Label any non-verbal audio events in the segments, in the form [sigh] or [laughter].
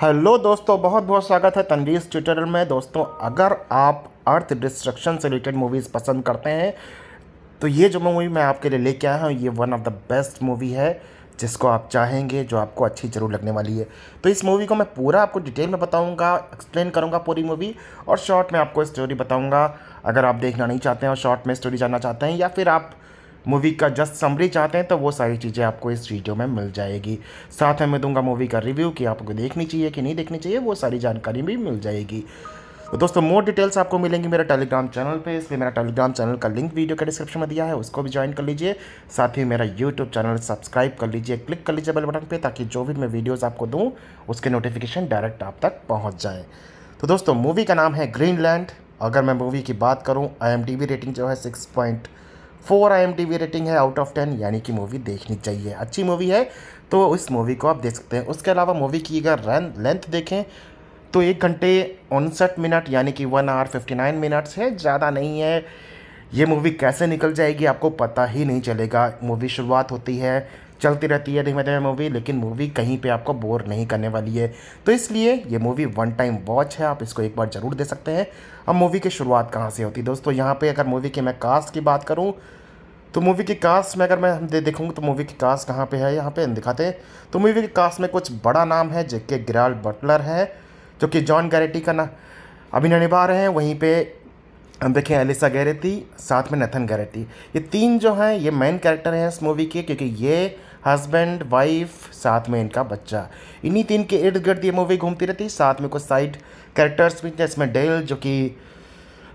Hello दोस्तों बहुत बहुत स्वागत है तनवीज़ ट्यूटोरियल में दोस्तों अगर आप अर्थ डिस्ट्रक्शन से रिलेटेड मूवीज़ पसंद करते हैं तो ये जो मूवी मैं आपके लिए लेके आया हूँ ये one of the best movie है जिसको आप चाहेंगे जो आपको अच्छी जरूर लगने वाली है तो इस मूवी को मैं पूरा आपको डिटेल में बताऊंगा एक्सप्लेन करूंगा पूरी मूवी और शॉर्ट में आपको स्टोरी बताऊंगा अगर आप देखना नहीं चाहते हैं और शॉर्ट में स्टोरी जानना चाहते हैं या फिर आप मूवी का जस्ट समरी चाहते हैं तो वो सारी चीज़ें आपको इस वीडियो में मिल जाएगी साथ में मैं दूंगा मूवी का रिव्यू कि आपको देखनी चाहिए कि नहीं देखनी चाहिए वो सारी जानकारी भी मिल जाएगी तो दोस्तों मोर डिटेल्स आपको मिलेंगी मेरे टेलीग्राम चैनल पे इसलिए मेरा टेलीग्राम चैनल का लिंक वीडियो के डिस्क्रिप्शन में दिया है उसको भी ज्वाइन कर लीजिए साथ ही मेरा यूट्यूब चैनल सब्सक्राइब कर लीजिए क्लिक कर लीजिए बेल बटन पे ताकि जो भी मैं वीडियोस आपको दूँ उसके नोटिफिकेशन डायरेक्ट आप तक पहुँच जाए तो दोस्तों मूवी का नाम है ग्रीन अगर मैं मूवी की बात करूँ आई रेटिंग जो है six point four I rating है आउट ऑफ टेन यानी कि मूवी देखनी चाहिए अच्छी मूवी है तो इस मूवी को आप देख सकते हैं उसके अलावा मूवी की अगर रन लेंथ देखें तो एक घंटे उनसठ मिनट यानी कि one hour fifty nine minutes है ज़्यादा नहीं है ये मूवी कैसे निकल जाएगी आपको पता ही नहीं चलेगा मूवी शुरुआत होती है चलती रहती है धीमे धीमे मूवी लेकिन मूवी कहीं पे आपको बोर नहीं करने वाली है तो इसलिए ये मूवी वन टाइम वॉच है आप इसको एक बार ज़रूर दे सकते हैं अब मूवी की शुरुआत कहाँ से होती है दोस्तों यहाँ पे अगर मूवी की मैं कास्ट की बात करूँ तो मूवी की कास्ट में अगर मैं दे देखूँगा तो मूवी की कास्ट कहाँ पर है यहाँ पर दिखाते हैं तो मूवी की कास्ट में कुछ बड़ा नाम है जेके के गिराल बटलर है जो कि जॉन गैरेटी का ना अभिनय निभा रहे हैं वहीं पर हम देखें एलिसा गैरेती साथ में नथन गैरेती ये तीन जो हैं ये मेन कैरेक्टर हैं इस मूवी के क्योंकि ये हस्बैंड वाइफ साथ में इनका बच्चा इन्हीं तीन के इर्द गिर्द ये मूवी घूमती रहती साथ में कुछ साइड कैरेक्टर्स भी थे इसमें डेल जो कि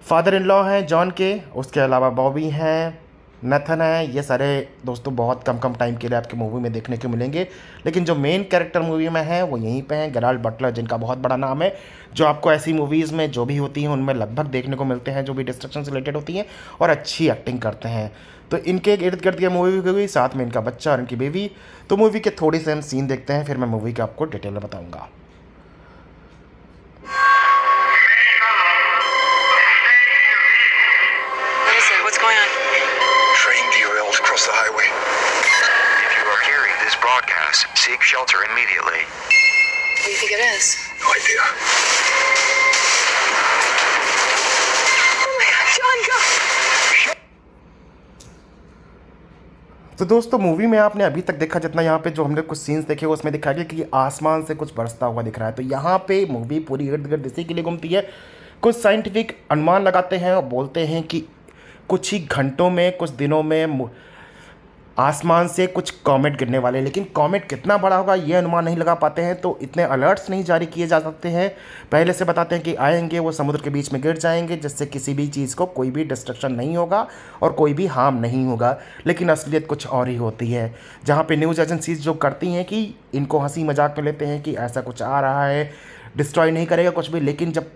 फादर इन लॉ हैं जॉन के उसके अलावा बॉबी हैं नथन है ये सारे दोस्तों बहुत कम कम टाइम के लिए आपकी मूवी में देखने को मिलेंगे लेकिन जो मेन कैरेक्टर मूवी में है वो यहीं पे हैं गराल्ड बटलर जिनका बहुत बड़ा नाम है जो आपको ऐसी मूवीज़ में जो भी होती हैं उनमें लगभग देखने को मिलते हैं जो भी डिस्ट्रक्शन से रिलेटेड होती हैं और अच्छी एक्टिंग करते हैं तो इनके इर्द गिर्द की मूवी भी हुई साथ में इनका बच्चा और इनकी बेबी तो मूवी के थोड़े से हम सीन देखते हैं फिर मैं मूवी का आपको डिटेल में बताऊँगा gas. Seek shelter immediately. What do you think it is? No idea. Oh, तो दोस्तों मूवी में आपने अभी तक देखा जितना यहाँ पे जो हमने कुछ सीन्स देखे उसमें दिखाया गया कि आसमान से कुछ बरसता हुआ दिख रहा है तो यहाँ पे मूवी पूरी इर्द गिर्द इसी के लिए घूमती है कुछ साइंटिफिक अनुमान लगाते हैं और बोलते हैं कि कुछ ही घंटों में कुछ दिनों में आसमान से कुछ कॉमेट गिरने वाले लेकिन कॉमेट कितना बड़ा होगा ये अनुमान नहीं लगा पाते हैं तो इतने अलर्ट्स नहीं जारी किए जा सकते हैं पहले से बताते हैं कि आएंगे वो समुद्र के बीच में गिर जाएंगे जिससे किसी भी चीज़ को कोई भी डिस्ट्रक्शन नहीं होगा और कोई भी हार्म नहीं होगा लेकिन असलियत कुछ और ही होती है जहाँ पर न्यूज़ एजेंसीज जो करती हैं कि इनको हंसी मजाक में तो लेते हैं कि ऐसा कुछ आ रहा है डिस्ट्रॉय नहीं करेगा कुछ भी लेकिन जब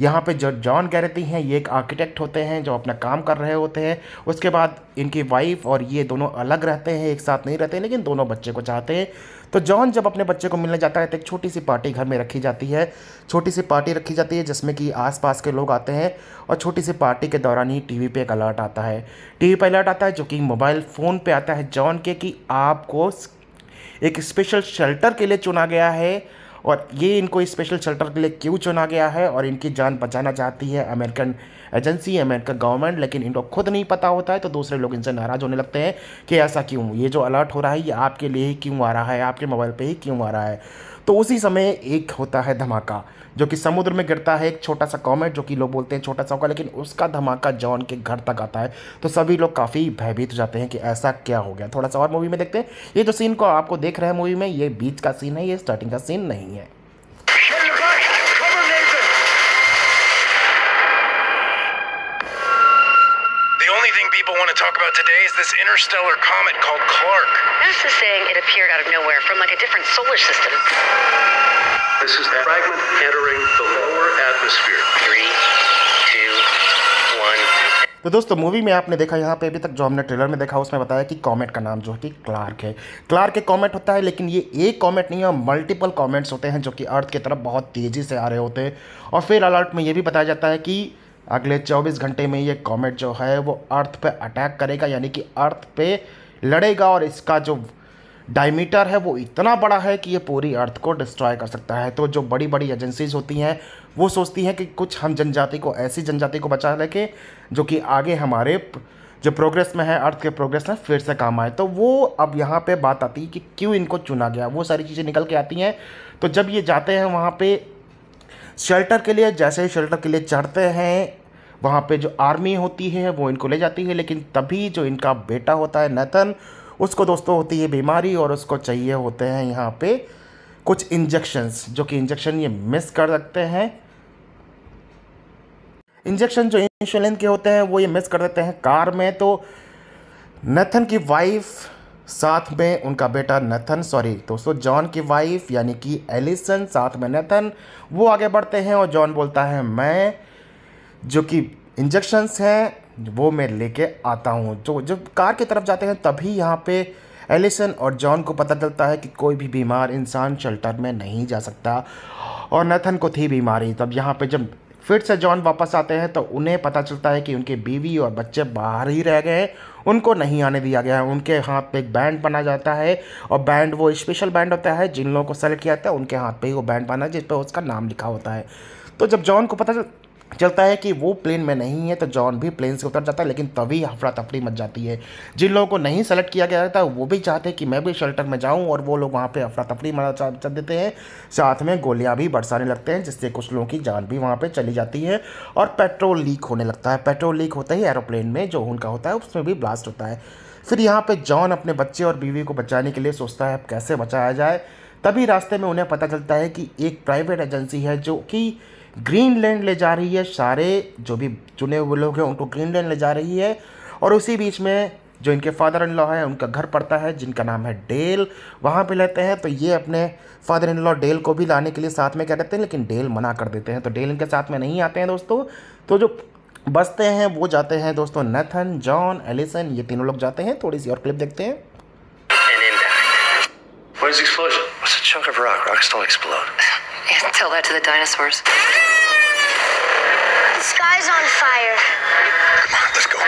यहाँ पे जो जॉन गैरती हैं ये एक आर्किटेक्ट होते हैं जो अपना काम कर रहे होते हैं उसके बाद इनकी वाइफ और ये दोनों अलग रहते हैं एक साथ नहीं रहते लेकिन दोनों बच्चे को चाहते हैं तो जॉन जब अपने बच्चे को मिलने जाता है तो एक छोटी सी पार्टी घर में रखी जाती है छोटी सी पार्टी रखी जाती है जिसमें कि आसपास के लोग आते हैं और छोटी सी पार्टी के दौरान ही टीवी पे एक अलर्ट आता है टीवी पे अलर्ट आता है जो कि मोबाइल फ़ोन पे आता है जॉन के कि आपको एक स्पेशल शेल्टर के लिए चुना गया है और ये इनको स्पेशल शेल्टर के लिए क्यों चुना गया है और इनकी जान बचाना चाहती है अमेरिकन एजेंसी है अमेरिका गवर्नमेंट लेकिन इनको खुद नहीं पता होता है तो दूसरे लोग इनसे नाराज होने लगते हैं कि ऐसा क्यों ये जो अलर्ट हो रहा है ये आपके लिए ही क्यों आ रहा है आपके मोबाइल पर ही क्यों आ रहा है तो उसी समय एक होता है धमाका जो कि समुद्र में गिरता है एक छोटा सा कॉमेट जो कि लोग बोलते हैं छोटा सा होगा लेकिन उसका धमाका जॉन के घर तक आता है तो सभी लोग काफ़ी भयभीत हो जाते हैं कि ऐसा क्या हो गया थोड़ा सा और मूवी में देखते हैं ये जो सीन को आपको देख रहे हैं मूवी में ये बीच का सीन है ये स्टार्टिंग का सीन नहीं है talk about today is this interstellar comet called Clark. This is saying it appeared out of nowhere from like a different solar system. This is the fragment entering the lower atmosphere. Three, two, one. तो दोस्तों movie में आपने देखा यहाँ पे अभी तक जो हमने ट्रेलर में देखा उसमें बताया कि कॉमेट का नाम जो है कि क्लार्क है क्लार्क एक कॉमेट होता है लेकिन ये एक कॉमेट नहीं है मल्टीपल कॉमेट्स होते हैं जो कि अर्थ की तरफ बहुत तेज़ी से आ रहे होते हैं और फिर अलर्ट में ये भी बताया जाता है कि अगले 24 घंटे में ये कॉमेट जो है वो अर्थ पे अटैक करेगा यानी कि अर्थ पे लड़ेगा और इसका जो डायमीटर है वो इतना बड़ा है कि ये पूरी अर्थ को डिस्ट्रॉय कर सकता है तो जो बड़ी बड़ी एजेंसीज होती हैं वो सोचती हैं कि कुछ हम जनजाति को ऐसी जनजाति को बचा लेके जो कि आगे हमारे जो प्रोग्रेस में है अर्थ के प्रोग्रेस में फिर से काम आए तो वो अब यहाँ पे बात आती है कि क्यों इनको चुना गया वो सारी चीज़ें निकल के आती हैं तो जब ये जाते हैं वहाँ पे शेल्टर के लिए जैसे ही शेल्टर के लिए चढ़ते हैं वहाँ पे जो आर्मी होती है वो इनको ले जाती है लेकिन तभी जो इनका बेटा होता है नतन उसको दोस्तों होती है बीमारी और उसको चाहिए होते हैं यहाँ पे कुछ इंजेक्शन्स जो कि इंजेक्शन ये मिस कर सकते हैं इंजेक्शन जो इंसुलिन के होते हैं वो ये मिस कर देते हैं कार में तो नथन की वाइफ साथ में उनका बेटा नथन सॉरी दोस्तों जॉन की वाइफ यानी कि एलिसन साथ में नथन वो आगे बढ़ते हैं और जॉन बोलता है मैं जो कि इंजेक्शन्स हैं वो मैं लेके आता हूँ जो तो जब कार की तरफ जाते हैं तभी यहाँ पे एलिसन और जॉन को पता चलता है कि कोई भी बीमार इंसान शेल्टर में नहीं जा सकता और नथन को थी बीमारी तब यहाँ पे जब फिर से जॉन वापस आते हैं तो उन्हें पता चलता है कि उनके बीवी और बच्चे बाहर ही रह गए हैं उनको नहीं आने दिया गया है उनके हाथ पे एक बैंड बना जाता है और बैंड वो स्पेशल बैंड होता है जिन लोगों को सेलेक्ट किया जाता है उनके हाथ पे ही वो बैंड बना जिस पर उसका नाम लिखा होता है तो जब जॉन को पता चल चलता है कि वो प्लेन में नहीं है तो जॉन भी प्लेन से उतर जाता है लेकिन तभी अफरा तफरी मच जाती है जिन लोगों को नहीं सेलेक्ट किया गया था वो भी चाहते हैं कि मैं भी शेल्टर में जाऊं और वो लोग वहाँ पे अफरा तफरी मचा देते हैं साथ में गोलियाँ भी बरसाने लगते हैं जिससे कुछ लोगों की जान भी वहाँ पर चली जाती है और पेट्रोल लीक होने लगता है पेट्रोल लीक होता ही एरोप्लेन में जो उनका होता है उसमें भी ब्लास्ट होता है फिर यहाँ पर जॉन अपने बच्चे और बीवी को बचाने के लिए सोचता है अब कैसे बचाया जाए तभी रास्ते में उन्हें पता चलता है कि एक प्राइवेट एजेंसी है जो कि ग्रीनलैंड ले जा रही है सारे जो भी चुने हुए लोग हैं उनको ग्रीनलैंड ले जा रही है और उसी बीच में जो इनके फादर इन लॉ है उनका घर पड़ता है जिनका नाम है डेल वहाँ पे रहते हैं तो ये अपने फादर इन लॉ डेल को भी लाने के लिए साथ में कह देते हैं लेकिन डेल मना कर देते हैं तो डेल इनके साथ में नहीं आते हैं दोस्तों तो जो बसते हैं वो जाते हैं दोस्तों नथन जॉन एलिसन ये तीनों लोग जाते हैं थोड़ी सी और क्लिप देखते हैं rock. [laughs] Yeah, tell that to the dinosaurs. sky's on fire. Come on, let's go.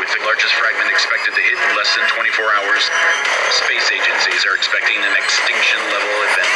With the largest fragment expected to hit in less than 24 hours, space agencies are expecting an extinction level event.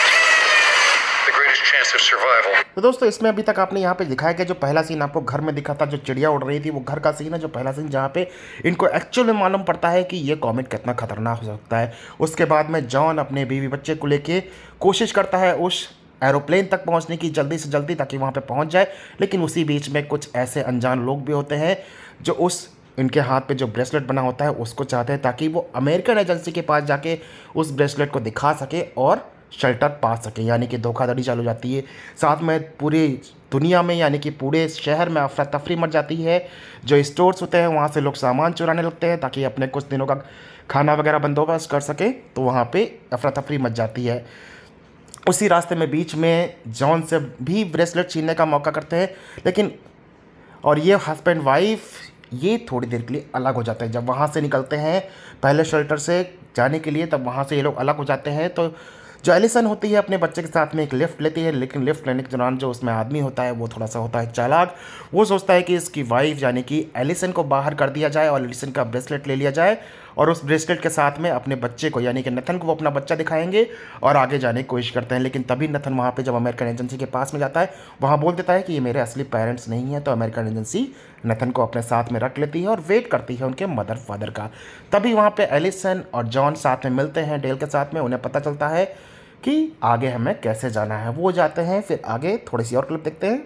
तो दोस्तों इसमें अभी तक आपने यहाँ पे दिखाया गया जो पहला सीन आपको घर में दिखा था जो चिड़िया उड़ रही थी वो घर का सीन है जो पहला सीन जहाँ पे इनको एक्चुअल में मालूम पड़ता है कि ये कॉमेट कितना खतरनाक हो सकता है उसके बाद में जॉन अपने बीवी बच्चे को लेके कोशिश करता है उस एरोप्लेन तक पहुंचने की जल्दी से जल्दी ताकि वहाँ पे पहुंच जाए लेकिन उसी बीच में कुछ ऐसे अनजान लोग भी होते हैं जो उस इनके हाथ पे जो ब्रेसलेट बना होता है उसको चाहते हैं ताकि वो अमेरिकन एजेंसी के पास जाके उस ब्रेसलेट को दिखा सके और शेल्टर पा सके यानी कि धोखाधड़ी चालू जाती है साथ में पूरी दुनिया में यानी कि पूरे शहर में अफरा तफरी मर जाती है जो स्टोर्स होते हैं वहाँ से लोग सामान चुराने लगते हैं ताकि अपने कुछ दिनों का खाना वगैरह बंदोबस्त कर सके तो वहाँ पे अफरा तफरी मच जाती है उसी रास्ते में बीच में जॉन से भी ब्रेसलेट छीनने का मौका करते हैं लेकिन और ये हस्बैंड वाइफ ये थोड़ी देर के लिए अलग हो जाते हैं जब वहाँ से निकलते हैं पहले शेल्टर से जाने के लिए तब वहाँ से ये लोग अलग हो जाते हैं तो जो एलिसन होती है अपने बच्चे के साथ में एक लिफ्ट लेती है लेकिन लिफ्ट लेने के दौरान जो उसमें आदमी होता है वो थोड़ा सा होता है चालाक वो सोचता है कि इसकी वाइफ यानी कि एलिसन को बाहर कर दिया जाए और एलिसन का ब्रेसलेट ले लिया जाए और उस ब्रेसलेट के साथ में अपने बच्चे को यानी कि नथन को वो अपना बच्चा दिखाएंगे और आगे जाने की कोशिश करते हैं लेकिन तभी नथन वहाँ पर जब अमेरिकन एजेंसी के पास में जाता है वहाँ बोल देता है कि ये मेरे असली पेरेंट्स नहीं हैं तो अमेरिकन एजेंसी नथन को अपने साथ में रख लेती है और वेट करती है उनके मदर फादर का तभी वहाँ पर एलिसन और जॉन साथ में मिलते हैं डेल के साथ में उन्हें पता चलता है कि आगे हमें कैसे जाना है वो जाते हैं फिर आगे थोड़ी सी और क्लिप देखते हैं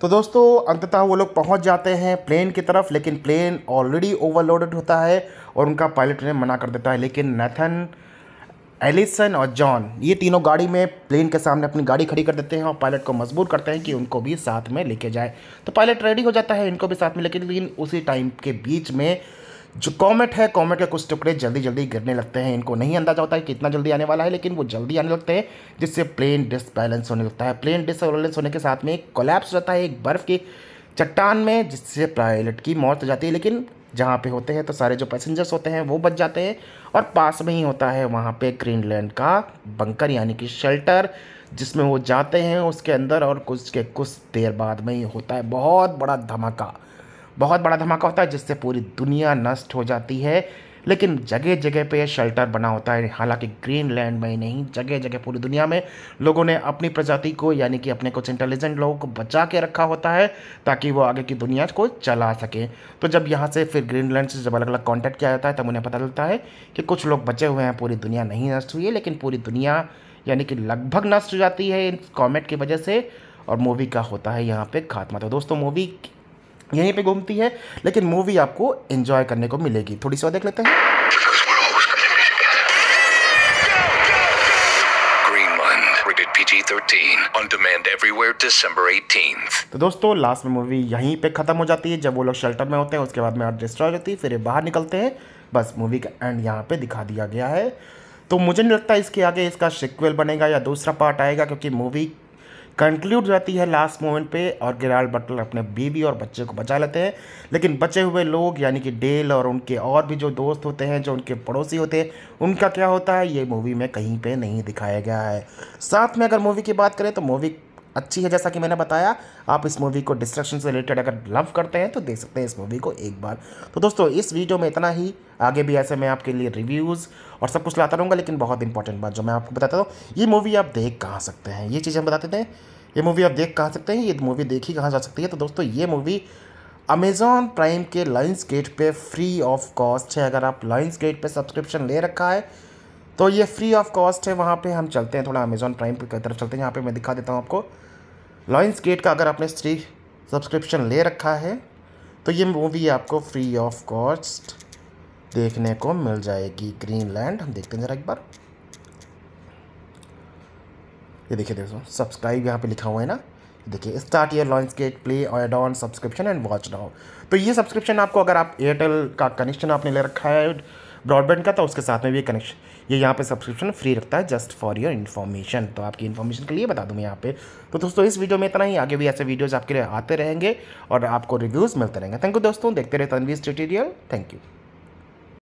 तो दोस्तों अंततः वो लोग पहुंच जाते हैं प्लेन की तरफ लेकिन प्लेन ऑलरेडी ओवरलोडेड होता है और उनका पायलट ने मना कर देता है लेकिन नथन एलिसन और जॉन ये तीनों गाड़ी में प्लेन के सामने अपनी गाड़ी खड़ी कर देते हैं और पायलट को मजबूर करते हैं कि उनको भी साथ में लेके जाए तो पायलट रेडी हो जाता है इनको भी साथ में लेके लेकिन उसी टाइम के बीच में जो कॉमेट है कॉमेट के कुछ टुकड़े जल्दी जल्दी गिरने लगते हैं इनको नहीं अंदाजा होता है कि इतना जल्दी आने वाला है लेकिन वो जल्दी आने लगते हैं जिससे प्लेन डिसबैलेंस होने लगता है प्लेन डिसबैलेंस होने के साथ में एक कोलैप्स रहता है एक बर्फ़ की चट्टान में जिससे पायलट की मौत हो जाती है लेकिन जहाँ पे होते हैं तो सारे जो पैसेंजर्स होते हैं वो बच जाते हैं और पास में ही होता है वहाँ पे ग्रीनलैंड का बंकर यानी कि शेल्टर जिसमें वो जाते हैं उसके अंदर और कुछ के कुछ देर बाद में ही होता है बहुत बड़ा धमाका बहुत बड़ा धमाका होता है जिससे पूरी दुनिया नष्ट हो जाती है लेकिन जगह जगह पे शेल्टर बना होता है हालांकि लैंड में ही नहीं जगह जगह पूरी दुनिया में लोगों ने अपनी प्रजाति को यानी कि अपने कुछ इंटेलिजेंट लोगों को बचा के रखा होता है ताकि वो आगे की दुनिया को चला सकें तो जब यहाँ से फिर ग्रीन लैंड से जब अलग अलग कॉन्टैक्ट किया जाता है तब उन्हें पता चलता है कि कुछ लोग बचे हुए हैं पूरी दुनिया नहीं नष्ट हुई है लेकिन पूरी दुनिया यानी कि लगभग नष्ट हो जाती है इन कॉमेट की वजह से और मूवी का होता है यहाँ पे खात्मा तो दोस्तों मूवी यहीं पे घूमती है लेकिन मूवी आपको एंजॉय करने को मिलेगी थोड़ी सी और देख लेते हैं तो दोस्तों लास्ट में मूवी यहीं पे ख़त्म हो जाती है जब वो लोग शेल्टर में होते हैं उसके बाद में अर्थ डिस्ट्रॉय होती है फिर बाहर निकलते हैं बस मूवी का एंड यहाँ पे दिखा दिया गया है तो मुझे नहीं लगता इसके आगे इसका सिक्वल बनेगा या दूसरा पार्ट आएगा क्योंकि मूवी कंक्लूड रहती है लास्ट मोमेंट पे और गिराल बटल अपने बीबी और बच्चे को बचा लेते हैं लेकिन बचे हुए लोग यानी कि डेल और उनके और भी जो दोस्त होते हैं जो उनके पड़ोसी होते हैं उनका क्या होता है ये मूवी में कहीं पर नहीं दिखाया गया है साथ में अगर मूवी की बात करें तो मूवी अच्छी है जैसा कि मैंने बताया आप इस मूवी को डिस्ट्रक्शन से रिलेटेड अगर लव करते हैं तो देख सकते हैं इस मूवी को एक बार तो दोस्तों इस वीडियो में इतना ही आगे भी ऐसे मैं आपके लिए रिव्यूज़ और सब कुछ लाता रहूँगा लेकिन बहुत इंपॉर्टेंट बात जो मैं आपको बताता हूँ ये मूवी आप देख कहाँ सकते हैं ये चीज़ हम बताते थे ये मूवी आप देख कहाँ सकते हैं ये मूवी देखी कहाँ जा सकती है तो दोस्तों ये मूवी अमेज़ॉन प्राइम के लाइन्स गेट पर फ्री ऑफ कॉस्ट है अगर आप लाइन्स गेट पर सब्सक्रिप्शन ले रखा है तो ये फ्री ऑफ कॉस्ट है वहाँ पे हम चलते हैं थोड़ा अमेज़ॉन प्राइम की तरफ चलते हैं यहाँ पे मैं दिखा देता हूँ आपको लॉइंस गेट का अगर आपने स्त्री सब्सक्रिप्शन ले रखा है तो ये मूवी आपको फ्री ऑफ कॉस्ट देखने को मिल जाएगी ग्रीन लैंड हम देखते हैं ज़रा एक बार ये देखिए दोस्तों सब्सक्राइब यहाँ पे लिखा हुआ है ना देखिए start your Lionsgate play add on subscription and watch now तो ये सब्सक्रिप्शन आपको अगर आप एयरटेल का कनेक्शन आपने ले रखा है ब्रॉडबैंड का तो उसके साथ में भी कनेक्शन ये यहाँ पे सब्सक्रिप्शन फ्री रखता है जस्ट फॉर योर इन्फॉर्मेशन तो आपकी इन्फॉर्मेशन के लिए बता दूँ मैं यहाँ पे तो दोस्तों इस वीडियो में इतना ही आगे भी ऐसे वीडियोज़ आपके लिए आते रहेंगे और आपको रिव्यूज़ मिलते रहेंगे थैंक यू दोस्तों देखते रहे तनवीज़ ट्यूटोरियल थैंक यू